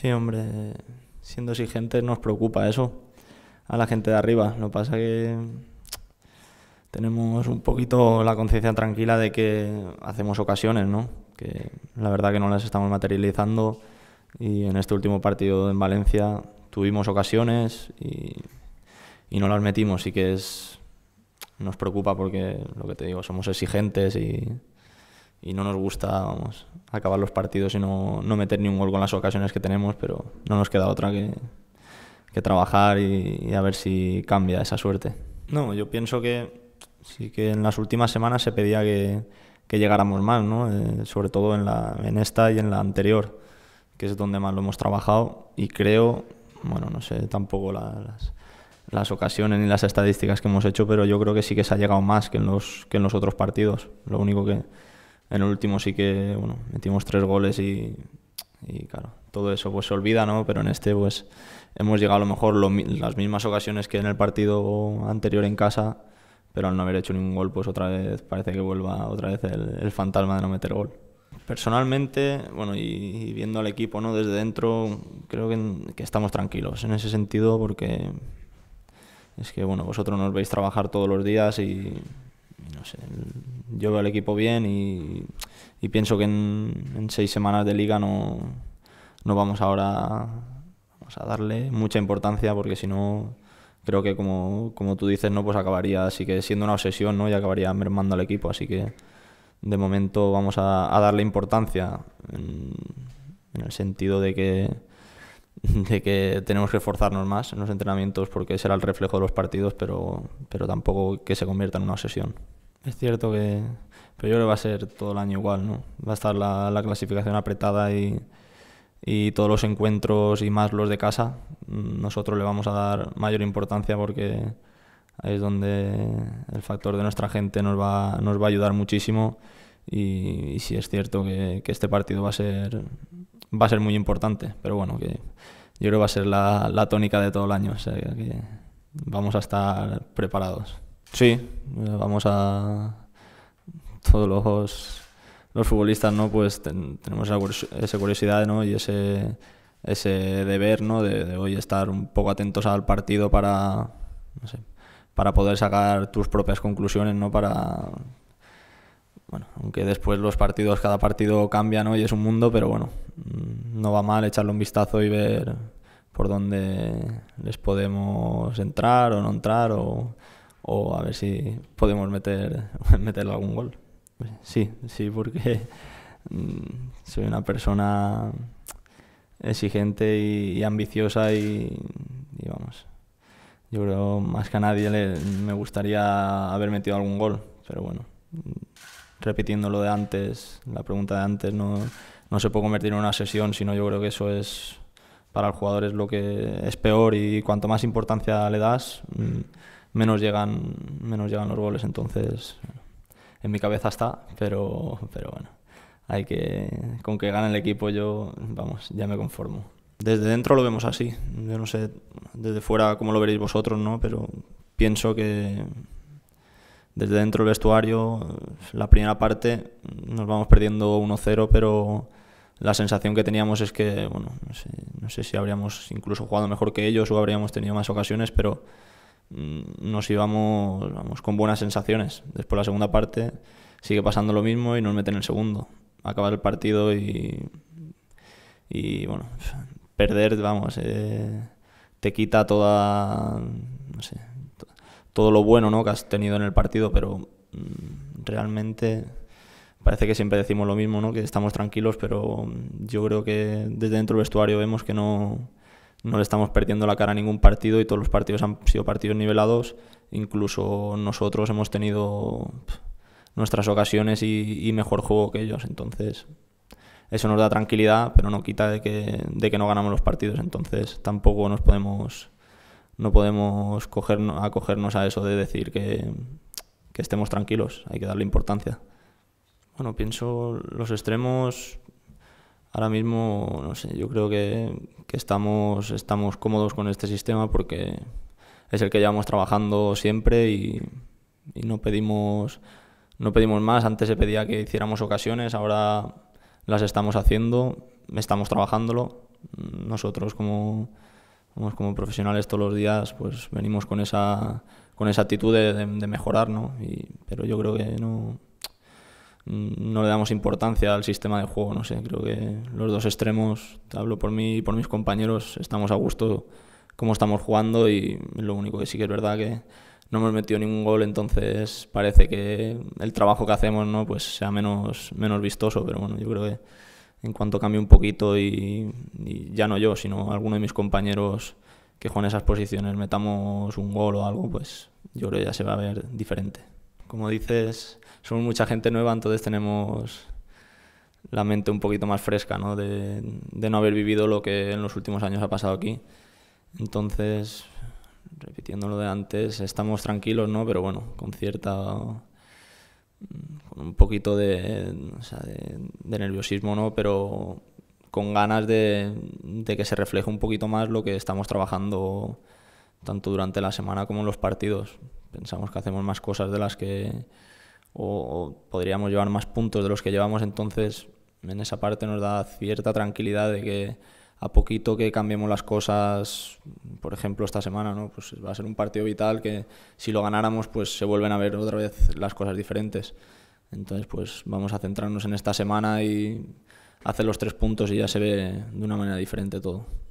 Sí, hombre, siendo exigentes nos preocupa eso, a la gente de arriba. Lo que pasa que tenemos un poquito la conciencia tranquila de que hacemos ocasiones, ¿no? Que la verdad que no las estamos materializando y en este último partido en Valencia tuvimos ocasiones y, y no las metimos y que es nos preocupa porque lo que te digo somos exigentes y y no nos gusta acabar los partidos y no, meter ni un gol con las ocasiones que tenemos, pero no nos queda otra que, que trabajar y, a ver si cambia esa suerte. No, yo pienso que sí que en las últimas semanas se pedía que, que llegáramos más, ¿no? Eh, sobre todo en, la, en esta y en la anterior, que es donde más lo hemos trabajado y creo, bueno, no sé tampoco las, las ocasiones ni las estadísticas que hemos hecho, pero yo creo que sí que se ha llegado más que en los, que en los otros partidos. Lo único que, en el último sí que, bueno, metimos tres goles y, y claro, todo eso pues se olvida, ¿no? Pero en este pues hemos llegado a lo mejor las mismas ocasiones que en el partido anterior en casa, pero al no haber hecho ningún gol pues otra vez parece que vuelva otra vez el, fantasma de no meter gol. Personalmente, bueno, y, viendo al equipo ¿no? desde dentro, creo que, que, estamos tranquilos en ese sentido porque es que, bueno, vosotros nos veis trabajar todos los días y, no sé, yo veo al equipo bien y, pienso que en, seis semanas de liga no, no vamos ahora a darle mucha importancia porque si no creo que como, tú dices, no pues acabaría así que siendo una obsesión, ¿no? Y acabaría mermando al equipo, así que de momento vamos a, darle importancia en, en, el sentido de que de que tenemos que esforzarnos más en los entrenamientos porque será el reflejo de los partidos, pero, pero tampoco que se convierta en una obsesión. Es cierto que. Pero yo creo que va a ser todo el año igual, ¿no? Va a estar la, clasificación apretada y, y, todos los encuentros y más los de casa. Nosotros le vamos a dar mayor importancia porque ahí es donde el factor de nuestra gente nos va, nos va a ayudar muchísimo. Y, sí es cierto que, este partido va a ser va a ser muy importante. Pero bueno, que yo creo que va a ser la, la tónica de todo el año. O sea, que vamos a estar preparados. Sí, vamos a todos los, los futbolistas, ¿no? Pues tenemos esa curiosidad, ¿no? Y ese, deber, ¿no? De, hoy estar un poco atentos al partido para, para poder sacar tus propias conclusiones, ¿no? Para, bueno, aunque después los partidos, cada partido cambia, ¿no? Y es un mundo, pero bueno, mm, no va mal echarle un vistazo y ver por dónde les podemos entrar o no entrar o o a ver si podemos meter, meterle algún gol. Sí, sí, porque mm, soy una persona exigente y, ambiciosa y, vamos. Yo creo más que a nadie me gustaría haber metido algún gol, pero bueno, mm, repitiendo lo de antes, la pregunta de antes, no, no se puede convertir en una sesión, sino yo creo que eso es para el jugador es lo que es peor y cuanto más importancia le das, mm, menos llegan, menos llegan los goles. Entonces, en mi cabeza está, pero, pero bueno, hay que, con que gane el equipo yo, vamos, ya me conformo. Desde dentro lo vemos así. Yo no sé desde fuera cómo lo veréis vosotros, ¿no? Pero pienso que desde dentro del vestuario, la primera parte nos vamos perdiendo 1-0, pero la sensación que teníamos es que, bueno, no sé, no sé si habríamos incluso jugado mejor que ellos o habríamos tenido más ocasiones, pero Mm, nos íbamos vamos, con buenas sensaciones. Después la segunda parte sigue pasando lo mismo y nos meten el segundo. Acabar el partido y, y bueno, perder, vamos, eh, te quita toda, todo lo bueno ¿no? que has tenido en el partido, pero mm, realmente parece que siempre decimos lo mismo, ¿no? que estamos tranquilos, pero mm, yo creo que desde dentro del vestuario vemos que no no le estamos perdiendo la cara a ningún partido y todos los partidos han sido partidos nivelados. Incluso nosotros hemos tenido nuestras ocasiones y, mejor juego que ellos. Entonces, eso nos da tranquilidad, pero no quita de que, de que no ganamos los partidos. Entonces, tampoco nos podemos, no podemos acogernos a eso de decir que, que estemos tranquilos. Hay que darle importancia. Bueno, pienso los extremos ahora mismo, no sé, yo creo que, que, estamos, estamos cómodos con este sistema porque es el que llevamos trabajando siempre y, no, pedimos, no pedimos más. Antes se pedía que hiciéramos ocasiones, ahora las estamos haciendo, estamos trabajándolo. Nosotros como, como profesionales todos los días pues venimos con esa, con esa actitud de, de, mejorar, ¿no? pero yo creo que no Mm, no le damos importancia al sistema de juego, no sé, creo que los dos extremos, hablo por mí y por mis compañeros, estamos a gusto como estamos jugando y lo único que sí que es verdad que no hemos metido ningún gol, entonces parece que el trabajo que hacemos no pues sea menos, menos vistoso, pero bueno, yo creo que en cuanto cambie un poquito y, ya no yo, sino alguno de mis compañeros que juegan esas posiciones metamos un gol o algo, pues yo creo que ya se va a ver diferente como dices, somos mucha gente nueva, entonces tenemos la mente un poquito más fresca, ¿no? De, no haber vivido lo que en los últimos años ha pasado aquí. Entonces, repitiendo lo de antes, estamos tranquilos, ¿no? Pero bueno, con cierta un poquito de, nerviosismo, ¿no? Pero con ganas de, de, que se refleje un poquito más lo que estamos trabajando tanto durante la semana como en los partidos pensamos que hacemos más cosas de las que... o, podríamos llevar más puntos de los que llevamos, entonces en esa parte nos da cierta tranquilidad de que a poquito que cambiemos las cosas, por ejemplo, esta semana, ¿no? Pues va a ser un partido vital que si lo ganáramos, pues se vuelven a ver otra vez las cosas diferentes. Entonces, pues vamos a centrarnos en esta semana y hacer los tres puntos y ya se ve de una manera diferente todo.